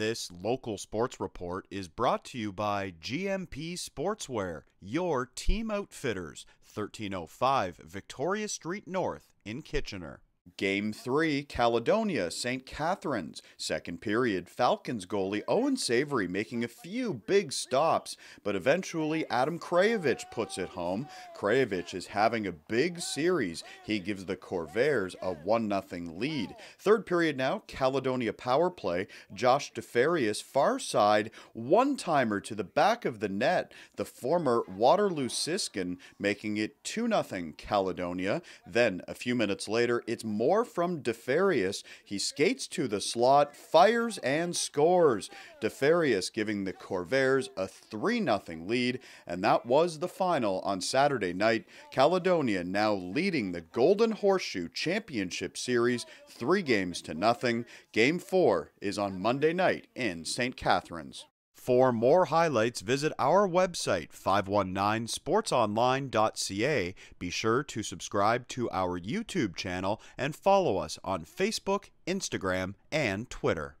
This local sports report is brought to you by GMP Sportswear, your team outfitters, 1305 Victoria Street North in Kitchener. Game 3, Caledonia, St. Catharines. Second period, Falcons goalie Owen Savory making a few big stops, but eventually Adam Krajewicz puts it home. Krajewicz is having a big series. He gives the Corvairs a 1-0 lead. Third period now, Caledonia power play. Josh DeFarius, far side, one-timer to the back of the net. The former Waterloo Siskin making it 2-0 Caledonia. Then, a few minutes later, it's more from DeFarius. He skates to the slot, fires, and scores. DeFarius giving the Corvairs a 3 0 lead, and that was the final on Saturday night. Caledonia now leading the Golden Horseshoe Championship Series three games to nothing. Game four is on Monday night in St. Catharines. For more highlights, visit our website, 519sportsonline.ca. Be sure to subscribe to our YouTube channel and follow us on Facebook, Instagram, and Twitter.